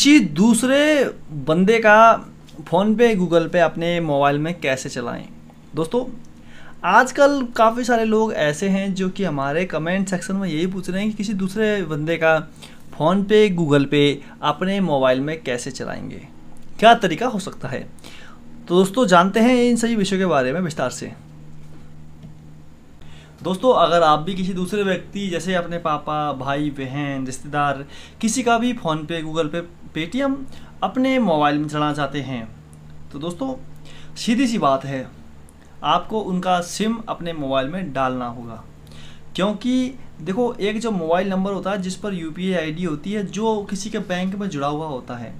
किसी दूसरे बंदे का फ़ोन पे गूगल पे अपने मोबाइल में कैसे चलाएं दोस्तों आजकल काफ़ी सारे लोग ऐसे हैं जो कि हमारे कमेंट सेक्शन में यही पूछ रहे हैं कि किसी दूसरे बंदे का फ़ोन पे गूगल पे अपने मोबाइल में कैसे चलाएंगे क्या तरीका हो सकता है तो दोस्तों जानते हैं इन सभी विषयों के बारे में विस्तार से दोस्तों अगर आप भी किसी दूसरे व्यक्ति जैसे अपने पापा भाई बहन रिश्तेदार किसी का भी फ़ोनपे गूगल पे पेटीएम अपने मोबाइल में चलाना चाहते हैं तो दोस्तों सीधी सी बात है आपको उनका सिम अपने मोबाइल में डालना होगा क्योंकि देखो एक जो मोबाइल नंबर होता है जिस पर यू पी आई होती है जो किसी के बैंक में जुड़ा हुआ होता है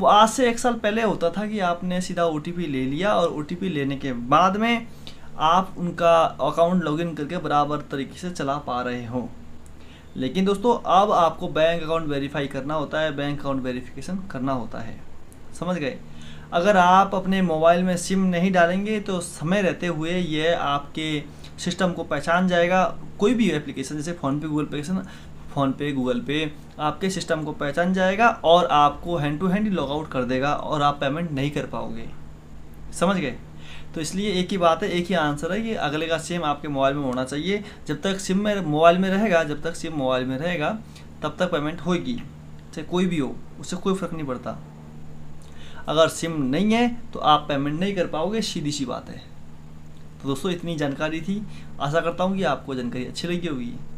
वो आज से एक साल पहले होता था कि आपने सीधा ओ ले लिया और ओ लेने के बाद में आप उनका अकाउंट लॉगिन करके बराबर तरीके से चला पा रहे हों लेकिन दोस्तों अब आपको बैंक अकाउंट वेरीफाई करना होता है बैंक अकाउंट वेरीफिकेशन करना होता है समझ गए अगर आप अपने मोबाइल में सिम नहीं डालेंगे तो समय रहते हुए ये आपके सिस्टम को पहचान जाएगा कोई भी एप्लीकेशन जैसे PhonePe Google Pay PhonePe Google Pay आपके सिस्टम को पहचान जाएगा और आपको hand to hand log out कर देगा और आप पेमेंट नहीं कर पाओगे समझ गए तो इसलिए एक ही बात है एक ही आंसर है कि अगले का सिम आपके मोबाइल में होना चाहिए जब तक सिम में मोबाइल में रहेगा जब तक सिम मोबाइल में रहेगा तब तक पेमेंट होगी चाहे कोई भी हो उससे कोई फ़र्क नहीं पड़ता अगर सिम नहीं है तो आप पेमेंट नहीं कर पाओगे सीधी सी बात है तो दोस्तों इतनी जानकारी थी आशा करता हूँ कि आपको जानकारी अच्छी लगी होगी